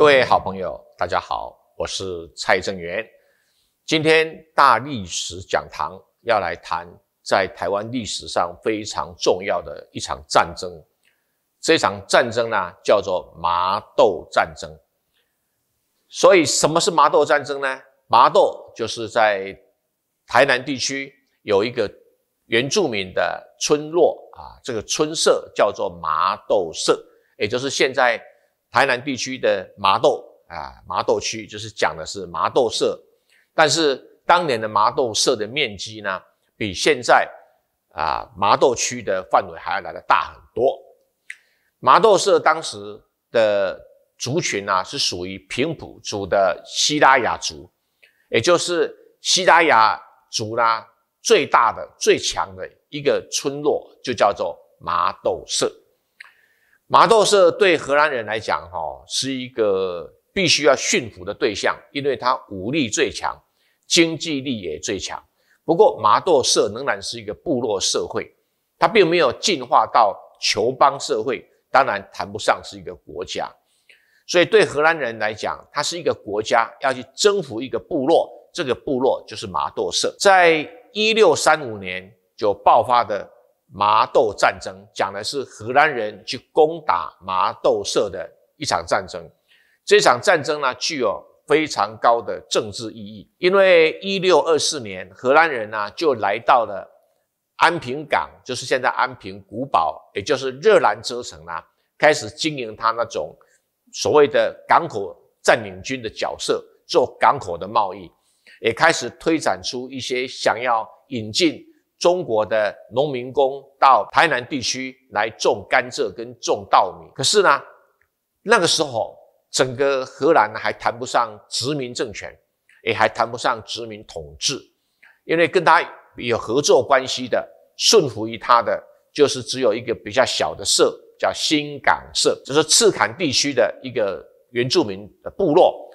各位好朋友，大家好，我是蔡正元。今天大历史讲堂要来谈在台湾历史上非常重要的一场战争。这场战争呢，叫做麻豆战争。所以，什么是麻豆战争呢？麻豆就是在台南地区有一个原住民的村落啊，这个村社叫做麻豆社，也就是现在。台南地区的麻豆啊，麻豆区就是讲的是麻豆社，但是当年的麻豆社的面积呢，比现在啊麻豆区的范围还要来的大很多。麻豆社当时的族群呢，是属于平埔族的西拉雅族，也就是西拉雅族啦最大的、最强的一个村落，就叫做麻豆社。麻豆社对荷兰人来讲，哈是一个必须要驯服的对象，因为他武力最强，经济力也最强。不过，麻豆社仍然是一个部落社会，他并没有进化到球邦社会，当然谈不上是一个国家。所以，对荷兰人来讲，他是一个国家要去征服一个部落，这个部落就是麻豆社，在一六三五年就爆发的。麻豆战争讲的是荷兰人去攻打麻豆社的一场战争。这场战争呢具有非常高的政治意义，因为一六二四年荷兰人呢就来到了安平港，就是现在安平古堡，也就是热兰遮城啦，开始经营他那种所谓的港口占领军的角色，做港口的贸易，也开始推展出一些想要引进。中国的农民工到台南地区来种甘蔗跟种稻米，可是呢，那个时候整个荷兰还谈不上殖民政权，也还谈不上殖民统治，因为跟他有合作关系的、顺服于他的，就是只有一个比较小的社，叫新港社，就是赤坎地区的一个原住民的部落。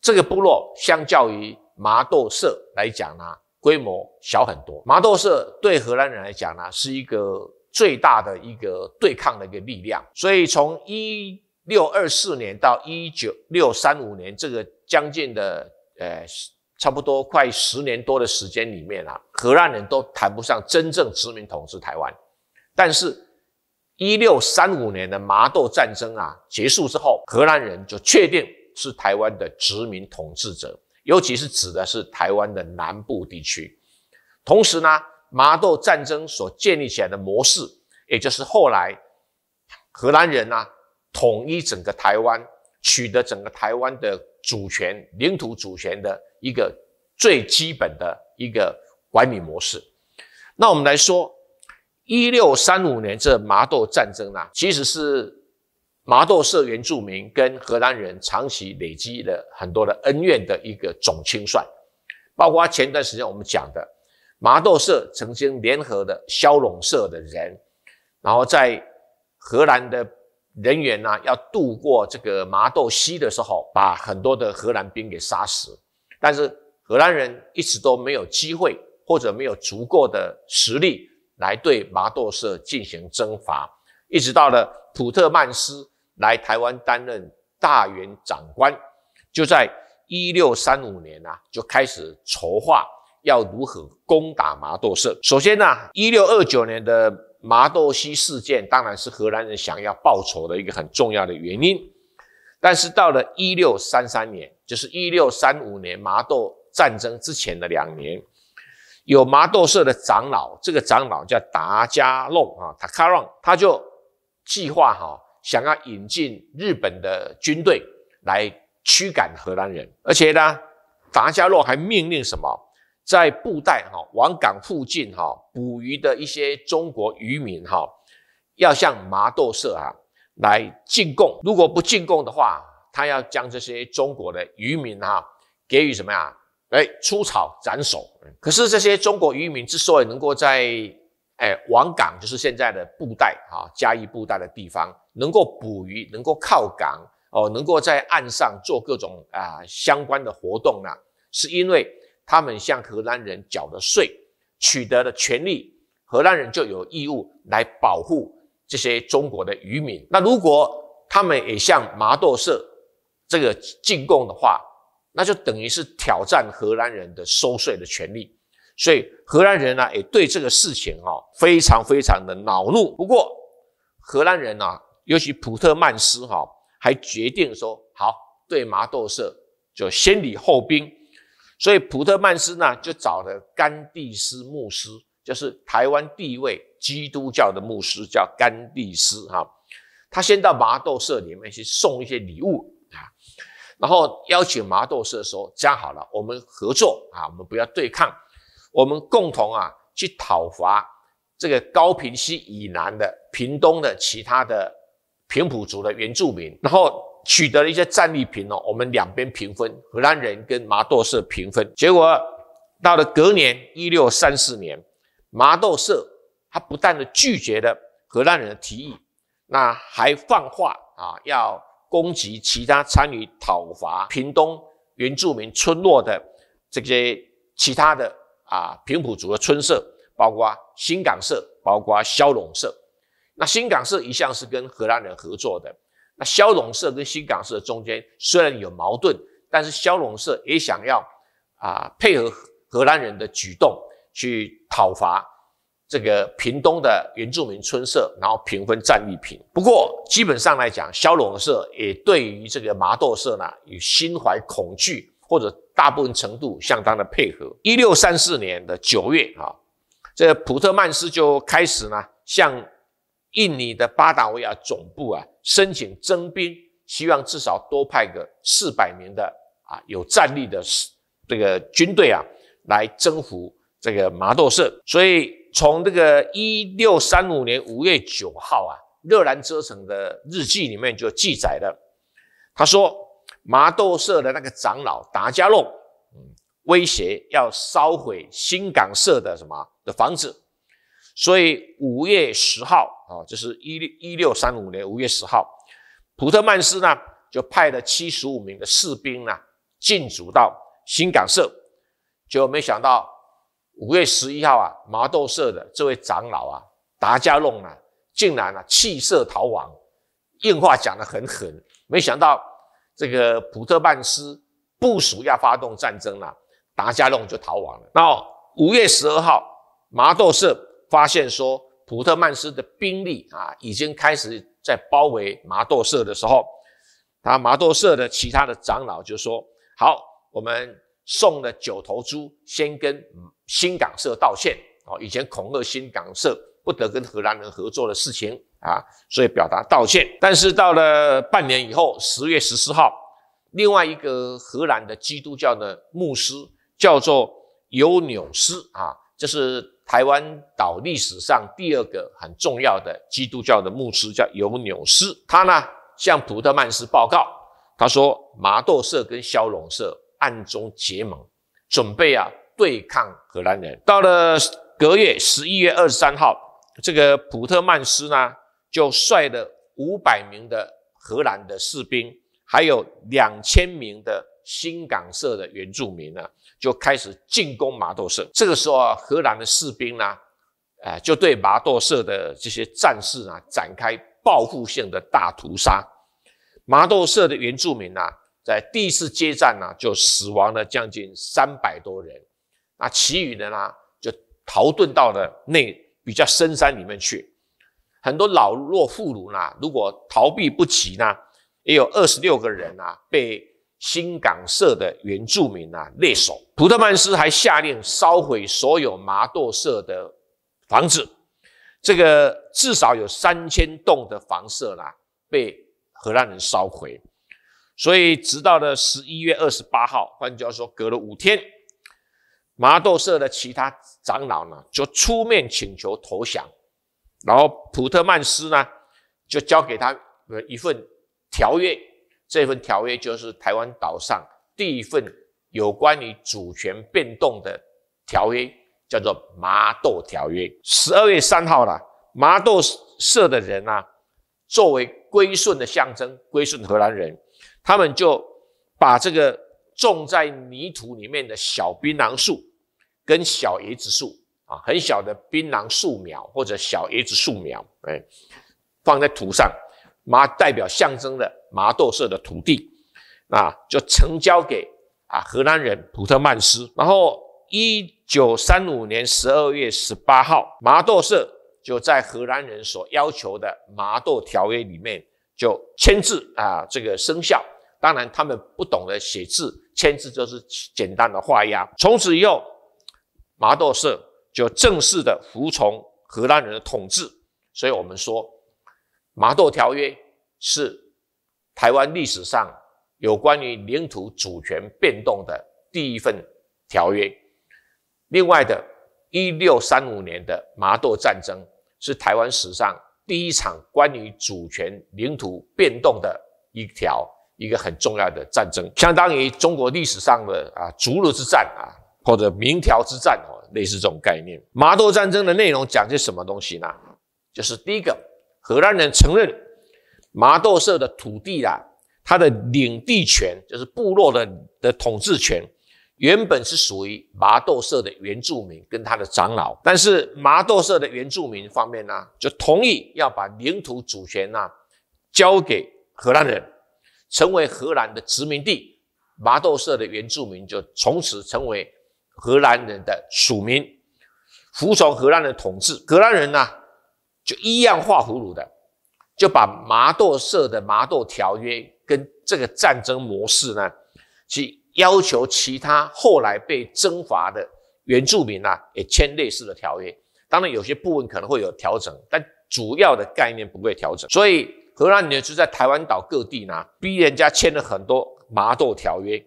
这个部落相较于麻豆社来讲呢。规模小很多。麻豆社对荷兰人来讲呢，是一个最大的一个对抗的一个力量。所以从一六二四年到一九六三五年这个将近的呃差不多快十年多的时间里面啊，荷兰人都谈不上真正殖民统治台湾。但是，一六三五年的麻豆战争啊结束之后，荷兰人就确定是台湾的殖民统治者。尤其是指的是台湾的南部地区，同时呢，麻豆战争所建立起来的模式，也就是后来荷兰人呢统一整个台湾，取得整个台湾的主权、领土主权的一个最基本的一个管理模式。那我们来说，一六三五年这麻豆战争呢，其实是。麻豆社原住民跟荷兰人长期累积了很多的恩怨的一个总清算，包括他前段时间我们讲的，麻豆社曾经联合的消融社的人，然后在荷兰的人员啊、要渡过这个麻豆溪的时候，把很多的荷兰兵给杀死，但是荷兰人一直都没有机会或者没有足够的实力来对麻豆社进行征伐，一直到了普特曼斯。来台湾担任大员长官，就在一六三五年啊，就开始筹划要如何攻打麻豆社。首先呢，一六二九年的麻豆溪事件，当然是荷兰人想要报仇的一个很重要的原因。但是到了一六三三年，就是一六三五年麻豆战争之前的两年，有麻豆社的长老，这个长老叫达加弄啊塔卡 k 他就计划哈。想要引进日本的军队来驱赶荷兰人，而且呢，达伽洛还命令什么，在布袋哈王港附近哈捕鱼的一些中国渔民哈，要向麻豆社啊来进贡，如果不进贡的话，他要将这些中国的渔民哈给予什么呀？哎，出草斩首。可是这些中国渔民之所以能够在哎，王港就是现在的布袋啊，嘉义布袋的地方，能够捕鱼，能够靠港，哦，能够在岸上做各种啊相关的活动呢，是因为他们向荷兰人缴了税，取得的权利，荷兰人就有义务来保护这些中国的渔民。那如果他们也向麻豆社这个进贡的话，那就等于是挑战荷兰人的收税的权利。所以荷兰人呢，也对这个事情哈非常非常的恼怒。不过荷兰人呢，尤其普特曼斯哈，还决定说好对麻豆社就先礼后兵。所以普特曼斯呢，就找了甘地斯牧师，就是台湾第一位基督教的牧师，叫甘地斯哈。他先到麻豆社里面去送一些礼物啊，然后邀请麻豆社说：这样好了，我们合作啊，我们不要对抗。我们共同啊去讨伐这个高平溪以南的屏东的其他的平埔族的原住民，然后取得了一些战利品哦，我们两边平分，荷兰人跟麻豆社平分。结果到了隔年一六三四年，麻豆社他不但的拒绝了荷兰人的提议，那还放话啊要攻击其他参与讨伐屏东原住民村落的这些其他的。啊，平埔族的村社，包括新港社，包括萧龙社。那新港社一向是跟荷兰人合作的。那萧龙社跟新港社中间虽然有矛盾，但是萧龙社也想要啊配合荷兰人的举动，去讨伐这个屏东的原住民村社，然后平分战利品。不过基本上来讲，萧龙社也对于这个麻豆社呢有心怀恐惧。或者大部分程度相当的配合。一六三四年的九月啊，这普特曼斯就开始呢向印尼的巴达维亚总部啊申请征兵，希望至少多派个四百名的啊有战力的这个军队啊来征服这个麻豆社。所以从这个一六三五年五月九号啊，热兰遮城的日记里面就记载了，他说。麻豆社的那个长老达加隆，嗯，威胁要烧毁新港社的什么的房子，所以五月十号啊，就是一六一六三五年五月十号，普特曼斯呢就派了七十五名的士兵呢进驻到新港社，就没想到五月十一号啊，麻豆社的这位长老啊达加隆呢竟然呢弃社逃亡，硬话讲得很狠，没想到。这个普特曼斯部署要发动战争了，达加隆就逃亡了。那五月十二号，麻豆社发现说普特曼斯的兵力啊已经开始在包围麻豆社的时候，他麻豆社的其他的长老就说：好，我们送了九头猪，先跟新港社道歉。哦，以前恐吓新港社不得跟荷兰人合作的事情。啊，所以表达道歉。但是到了半年以后，十月十四号，另外一个荷兰的基督教的牧师叫做尤纽斯啊，这是台湾岛历史上第二个很重要的基督教的牧师，叫尤纽斯。他呢向普特曼斯报告，他说麻豆社跟消融社暗中结盟，准备啊对抗荷兰人。到了隔月十一月二十三号，这个普特曼斯呢。就率了五百名的荷兰的士兵，还有两千名的新港社的原住民呢，就开始进攻麻豆社。这个时候啊，荷兰的士兵呢，哎，就对麻豆社的这些战士啊展开报复性的大屠杀。麻豆社的原住民呢，在第一次接战呢，就死亡了将近三百多人。那其余的呢，就逃遁到了那比较深山里面去。很多老弱妇孺呢，如果逃避不及呢，也有二十六个人啊、被新港社的原住民啊、猎手。普特曼斯还下令烧毁所有麻豆社的房子，这个至少有三千栋的房舍呐被荷兰人烧毁。所以，直到了十一月二十八号，换句话说，隔了五天，麻豆社的其他长老呢就出面请求投降。然后普特曼斯呢，就交给他一份条约，这份条约就是台湾岛上第一份有关于主权变动的条约，叫做《麻豆条约》。十二月三号啦，麻豆社的人呢，作为归顺的象征，归顺荷兰人，他们就把这个种在泥土里面的小槟榔树跟小椰子树。啊，很小的槟榔树苗或者小椰子树苗，哎，放在土上，麻代表象征的麻豆社的土地，那就成交给啊荷兰人普特曼斯。然后，一九三五年十二月十八号，麻豆社就在荷兰人所要求的麻豆条约里面就签字啊，这个生效。当然，他们不懂得写字，签字就是简单的画押。从此以后，麻豆社。就正式的服从荷兰人的统治，所以我们说《麻豆条约》是台湾历史上有关于领土主权变动的第一份条约。另外的，一六三五年的麻豆战争是台湾史上第一场关于主权领土变动的一条一个很重要的战争，相当于中国历史上的啊，逐鹿之战啊，或者明条之战哦。类似这种概念，麻豆战争的内容讲些什么东西呢？就是第一个，荷兰人承认麻豆社的土地啊，它的领地权，就是部落的的统治权，原本是属于麻豆社的原住民跟他的长老。但是麻豆社的原住民方面呢，就同意要把领土主权呢交给荷兰人，成为荷兰的殖民地。麻豆社的原住民就从此成为。荷兰人的署名，服从荷兰的统治。荷兰人呢，就一样画葫芦的，就把麻豆社的麻豆条约跟这个战争模式呢，去要求其他后来被征伐的原住民呢，也签类似的条约。当然，有些部分可能会有调整，但主要的概念不会调整。所以，荷兰人就在台湾岛各地呢，逼人家签了很多麻豆条约。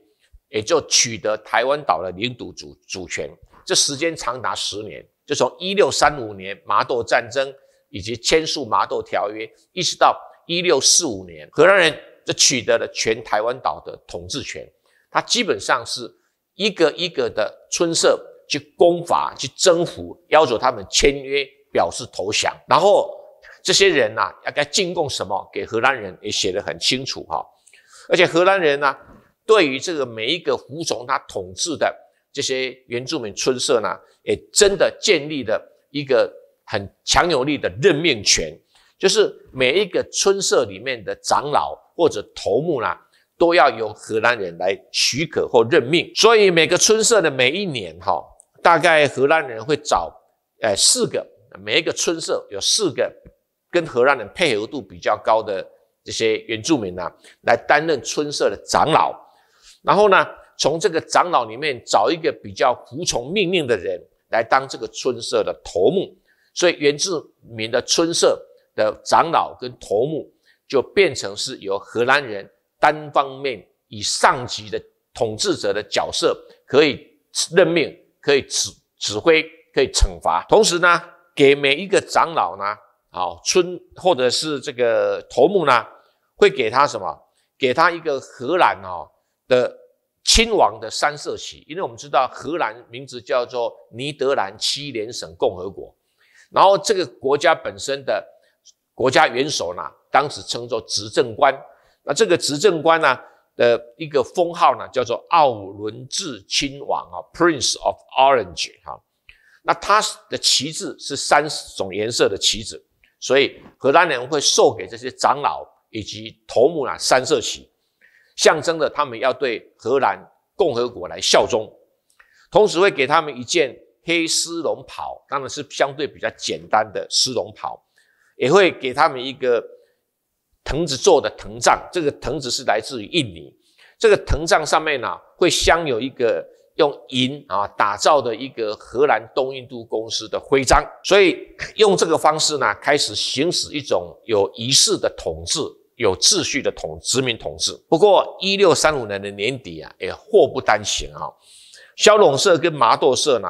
也就取得台湾岛的领土主主权，这时间长达十年，就从一六三五年麻豆战争以及签署麻豆条约，一直到一六四五年荷兰人就取得了全台湾岛的统治权。他基本上是一个一个的村社去攻伐、去征服，要求他们签约表示投降，然后这些人呐要该进贡什么给荷兰人也写得很清楚哈，而且荷兰人呢。对于这个每一个服从他统治的这些原住民村社呢，也真的建立了一个很强有力的任命权，就是每一个村社里面的长老或者头目呢，都要由荷兰人来许可或任命。所以每个村社的每一年哈，大概荷兰人会找哎四个，每一个村社有四个跟荷兰人配合度比较高的这些原住民呢，来担任村社的长老。然后呢，从这个长老里面找一个比较服从命令的人来当这个村社的头目，所以原志民的村社的长老跟头目就变成是由荷兰人单方面以上级的统治者的角色，可以任命，可以指指挥，可以惩罚。同时呢，给每一个长老呢，好村或者是这个头目呢，会给他什么？给他一个荷兰哦。的亲王的三色旗，因为我们知道荷兰名字叫做尼德兰七联省共和国，然后这个国家本身的国家元首呢，当时称作执政官，那这个执政官呢的一个封号呢，叫做奥伦治亲王啊，Prince of Orange 哈，那他的旗帜是三种颜色的旗帜，所以荷兰人会授给这些长老以及头目呢三色旗。象征着他们要对荷兰共和国来效忠，同时会给他们一件黑丝绒袍，当然是相对比较简单的丝绒袍，也会给他们一个藤子做的藤杖，这个藤子是来自于印尼，这个藤杖上面呢会镶有一个用银啊打造的一个荷兰东印度公司的徽章，所以用这个方式呢开始行使一种有仪式的统治。有秩序的统殖民统治，不过一六三五年的年底啊，也祸不单行啊，消融社跟麻豆社呢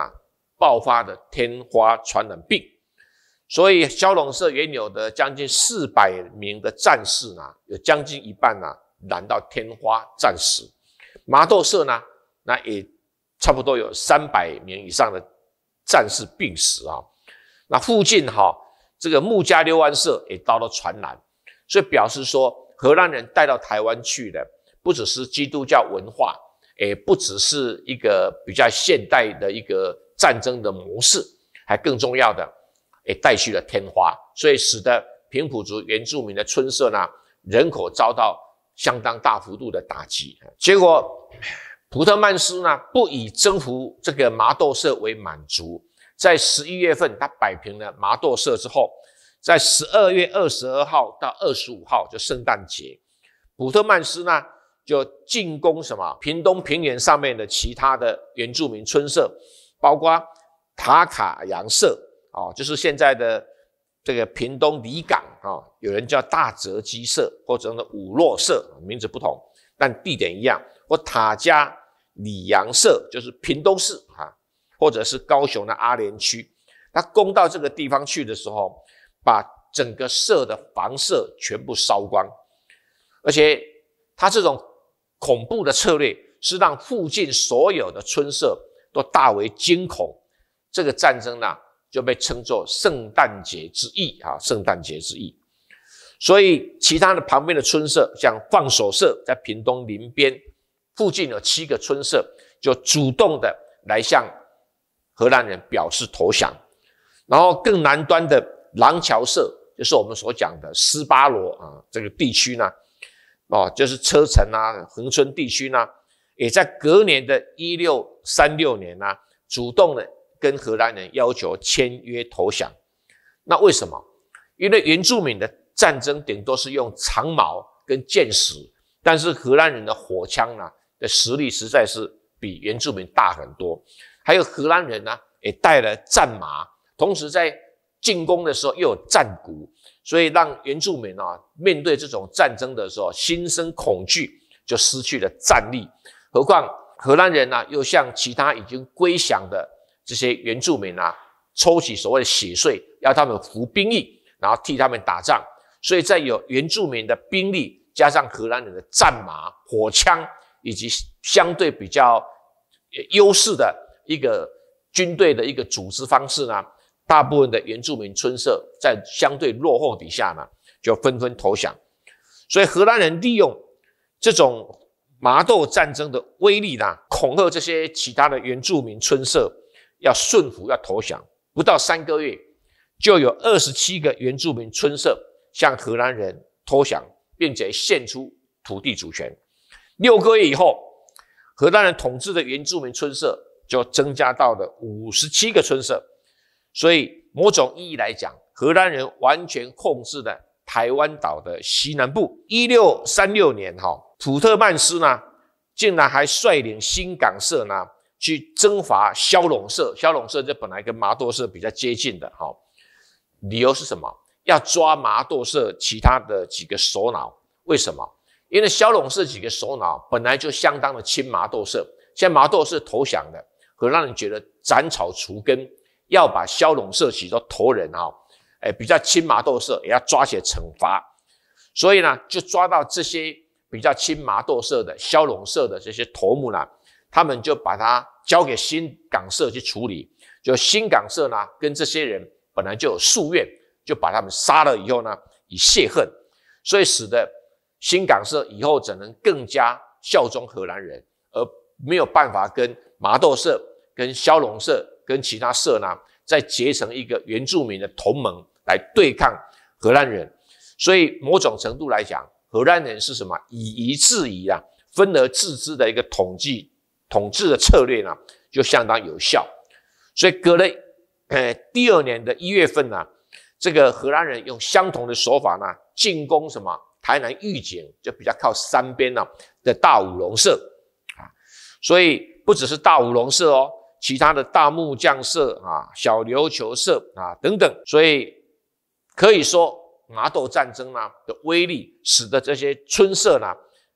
爆发的天花传染病，所以消融社原有的将近四百名的战士呢，有将近一半呢染到天花战死，麻豆社呢，那也差不多有三百名以上的战士病死啊，那附近哈这个穆加六安社也遭到传染。所以表示说，荷兰人带到台湾去的不只是基督教文化，也不只是一个比较现代的一个战争的模式，还更重要的，也带去了天花，所以使得平埔族原住民的村社呢，人口遭到相当大幅度的打击。结果，普特曼斯呢，不以征服这个麻豆社为满足，在十一月份他摆平了麻豆社之后。在十二月二十二号到二十五号，就圣诞节，普特曼斯呢就进攻什么屏东平原上面的其他的原住民村社，包括塔卡扬社啊，就是现在的这个屏东里港啊，有人叫大泽基社或者呢五洛社，名字不同，但地点一样。或塔加里扬社就是屏东市啊，或者是高雄的阿联区，他攻到这个地方去的时候。把整个社的房舍全部烧光，而且他这种恐怖的策略是让附近所有的村社都大为惊恐。这个战争呢就被称作圣诞节之役啊，圣诞节之役。所以其他的旁边的村社，像放手社在屏东林边附近有七个村社，就主动的来向荷兰人表示投降，然后更南端的。廊桥社就是我们所讲的斯巴罗啊，这个地区呢，哦，就是车臣啊、横村地区呢，也在隔年的一六三六年呢，主动的跟荷兰人要求签约投降。那为什么？因为原住民的战争顶多是用长矛跟箭矢，但是荷兰人的火枪呢的实力实在是比原住民大很多，还有荷兰人呢也带了战马，同时在进攻的时候又有战鼓，所以让原住民啊面对这种战争的时候心生恐惧，就失去了战力。何况荷兰人呢，又向其他已经归降的这些原住民啊，抽取所谓的血税，要他们服兵役，然后替他们打仗。所以在有原住民的兵力，加上荷兰人的战马、火枪，以及相对比较优势的一个军队的一个组织方式呢。大部分的原住民村社在相对落后底下呢，就纷纷投降。所以荷兰人利用这种麻豆战争的威力呢，恐吓这些其他的原住民村社要顺服、要投降。不到三个月，就有二十七个原住民村社向荷兰人投降，并且献出土地主权。六个月以后，荷兰人统治的原住民村社就增加到了五十七个村社。所以某种意义来讲，荷兰人完全控制了台湾岛的西南部。一六三六年，哈普特曼斯呢，竟然还率领新港社呢去征伐萧龙社。萧龙社这本来跟麻豆社比较接近的，哈，理由是什么？要抓麻豆社其他的几个首脑。为什么？因为萧龙社几个首脑本来就相当的亲麻豆社，现在麻豆社投降了，可让人觉得斩草除根。要把萧龙社许多头人哈，哎，比较亲麻豆社，也要抓起来惩罚。所以呢，就抓到这些比较亲麻豆社的萧龙社的这些头目呢，他们就把他交给新港社去处理。就新港社呢，跟这些人本来就有宿怨，就把他们杀了以后呢，以泄恨。所以使得新港社以后只能更加效忠荷兰人，而没有办法跟麻豆社跟萧龙社。跟其他社呢，再结成一个原住民的同盟来对抗荷兰人，所以某种程度来讲，荷兰人是什么以夷制夷啊，分而治之的一个统计统治的策略呢，就相当有效。所以，隔了呃，第二年的一月份呢，这个荷兰人用相同的手法呢，进攻什么台南御景，就比较靠山边呢的大武龙社啊，所以不只是大武龙社哦。其他的大木匠社啊、小琉球社啊等等，所以可以说麻豆战争呢的威力，使得这些村社呢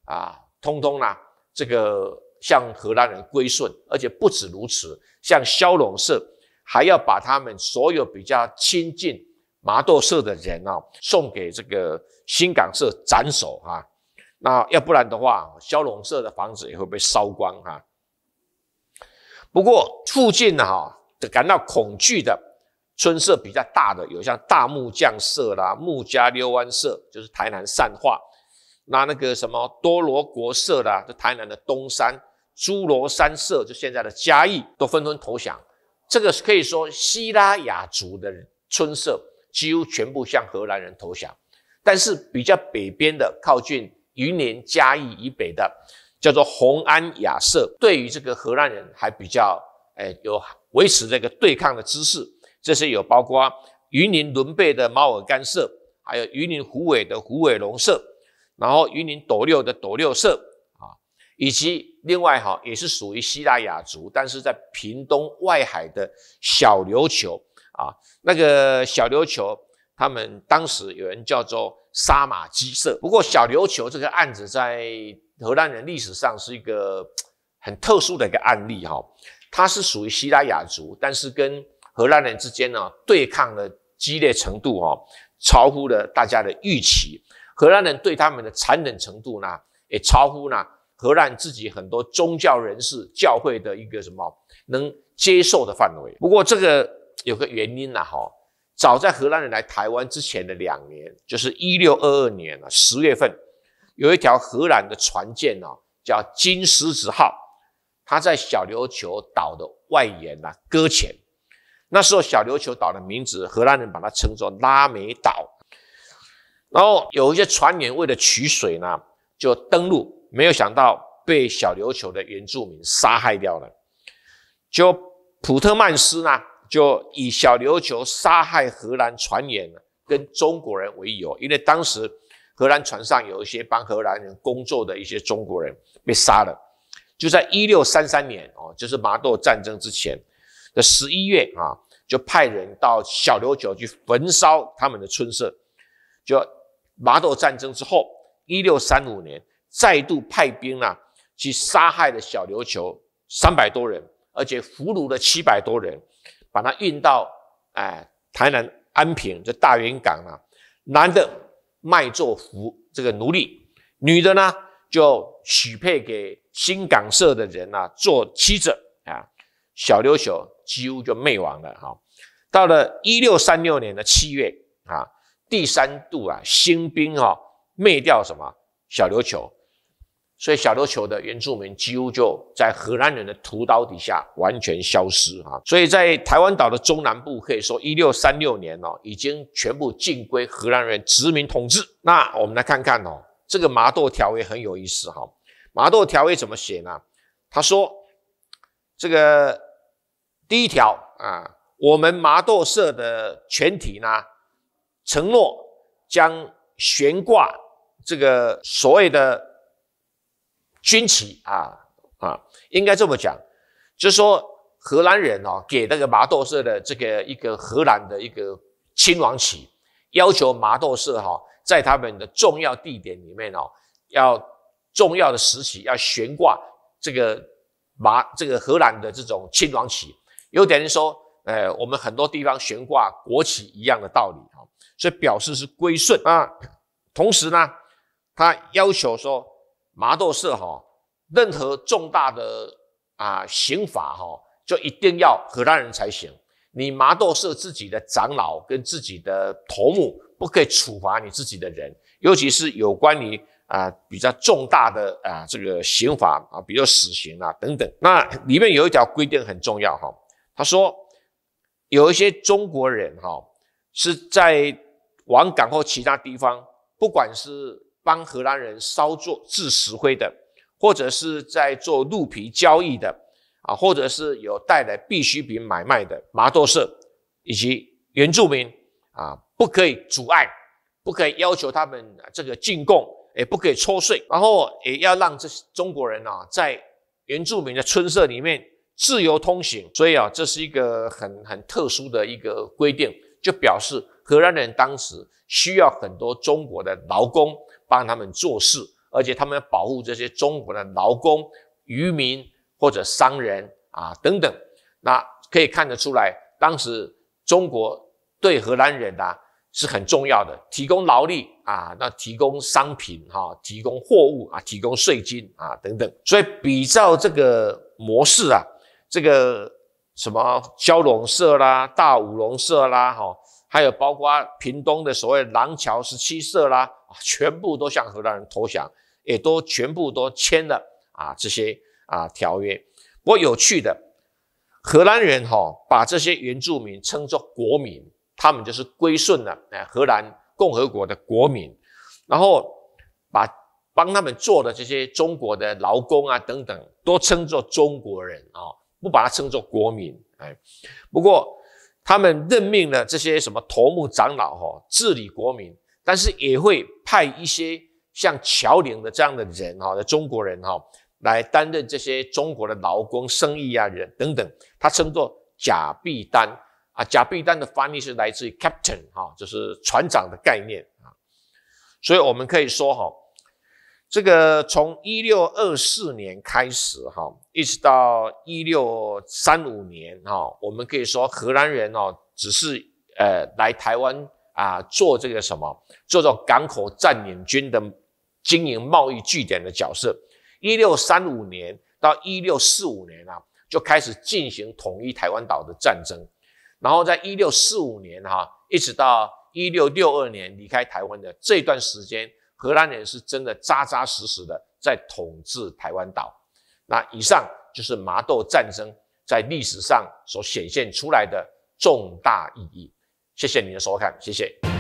啊，通通呢这个向荷兰人归顺，而且不止如此，像萧龙社还要把他们所有比较亲近麻豆社的人啊，送给这个新港社斩首啊，那要不然的话，萧龙社的房子也会被烧光哈。不过附近呢，哈，感到恐惧的村社比较大的，有像大木匠社啦、木家溜湾社，就是台南善化，那那个什么多罗国社啦，就台南的东山、朱罗山社，就现在的嘉义，都纷纷投降。这个可以说西拉雅族的村社几乎全部向荷兰人投降。但是比较北边的，靠近云林嘉义以北的。叫做红安亚色，对于这个荷兰人还比较哎有维持这个对抗的姿势，这些有包括鱼鳞伦贝的猫耳干社，还有鱼鳞虎尾的虎尾龙社，然后鱼鳞斗六的斗六社啊，以及另外哈也是属于希腊雅族，但是在屏东外海的小琉球啊，那个小琉球。他们当时有人叫做杀马基社。不过，小琉球这个案子在荷兰人历史上是一个很特殊的一个案例哈。它是属于西拉雅族，但是跟荷兰人之间呢对抗的激烈程度哈，超乎了大家的预期。荷兰人对他们的残忍程度呢，也超乎呢荷兰自己很多宗教人士教会的一个什么能接受的范围。不过，这个有个原因呐哈。早在荷兰人来台湾之前的两年，就是一六二二年了。十月份，有一条荷兰的船舰呢，叫“金狮子号”，它在小琉球岛的外沿啊搁浅。那时候，小琉球岛的名字，荷兰人把它称作拉美岛。然后，有一些船员为了取水呢，就登陆，没有想到被小琉球的原住民杀害掉了。就普特曼斯呢。就以小琉球杀害荷兰船员跟中国人为由，因为当时荷兰船上有一些帮荷兰人工作的一些中国人被杀了，就在一六三三年哦，就是麻豆战争之前的十一月啊，就派人到小琉球去焚烧他们的村舍。就麻豆战争之后，一六三五年再度派兵啊去杀害了小琉球三百多人，而且俘虏了七百多人。把它运到哎，台南安平这大园港啊，男的卖做服这个奴隶，女的呢就许配给新港社的人呐做妻子啊。小琉球几乎就灭亡了哈。到了一六三六年的七月啊，第三度啊新兵啊灭掉什么小琉球。所以，小琉球的原住民几乎就在荷兰人的屠刀底下完全消失啊！所以在台湾岛的中南部，可以说一六三六年哦，已经全部尽归荷兰人殖民统治。那我们来看看哦，这个《麻豆条约》很有意思哈，《麻豆条约》怎么写呢？他说，这个第一条啊，我们麻豆社的全体呢，承诺将悬挂这个所谓的。军旗啊啊，应该这么讲，就是说荷兰人哦，给那个麻豆社的这个一个荷兰的一个亲王旗，要求麻豆社哈，在他们的重要地点里面哦，要重要的时期要悬挂这个麻这个荷兰的这种亲王旗，有点像说，呃，我们很多地方悬挂国旗一样的道理啊，所以表示是归顺啊。同时呢，他要求说。麻豆社哈，任何重大的啊刑罚哈，就一定要荷兰人才行。你麻豆社自己的长老跟自己的头目不可以处罚你自己的人，尤其是有关于啊比较重大的啊这个刑罚啊，比如死刑啊等等。那里面有一条规定很重要哈，他说有一些中国人哈是在港或其他地方，不管是。帮荷兰人烧做制石灰的，或者是在做鹿皮交易的，啊，或者是有带来必需品买卖的麻豆社，以及原住民啊，不可以阻碍，不可以要求他们这个进贡，也不可以抽税，然后也要让这中国人啊，在原住民的村社里面自由通行。所以啊，这是一个很很特殊的一个规定，就表示荷兰人当时需要很多中国的劳工。帮他们做事，而且他们要保护这些中国的劳工、渔民或者商人啊等等。那可以看得出来，当时中国对荷兰人啊是很重要的，提供劳力啊，那提供商品哈，提供货物啊，提供税金啊等等。所以比照这个模式啊，这个什么蛟龙社啦、大五龙社啦哈，还有包括屏东的所谓廊桥十七社啦。啊，全部都向荷兰人投降，也都全部都签了啊这些啊条约。不过有趣的，荷兰人哈把这些原住民称作国民，他们就是归顺了哎荷兰共和国的国民，然后把帮他们做的这些中国的劳工啊等等，都称作中国人啊，不把他称作国民哎。不过他们任命了这些什么头目长老哈治理国民。但是也会派一些像乔岭的这样的人哈的中国人哈来担任这些中国的劳工、生意啊人等等，他称作假币丹啊。假币丹的翻译是来自于 captain 哈，就是船长的概念啊。所以，我们可以说哈，这个从一六二四年开始哈，一直到一六三五年哈，我们可以说荷兰人哦，只是呃来台湾。啊，做这个什么，做做港口占领军的经营贸易据点的角色。一六三五年到一六四五年啊，就开始进行统一台湾岛的战争。然后在一六四五年哈，一直到一六六二年离开台湾的这段时间，荷兰人是真的扎扎实实的在统治台湾岛。那以上就是麻豆战争在历史上所显现出来的重大意义。谢谢你的收看，谢谢。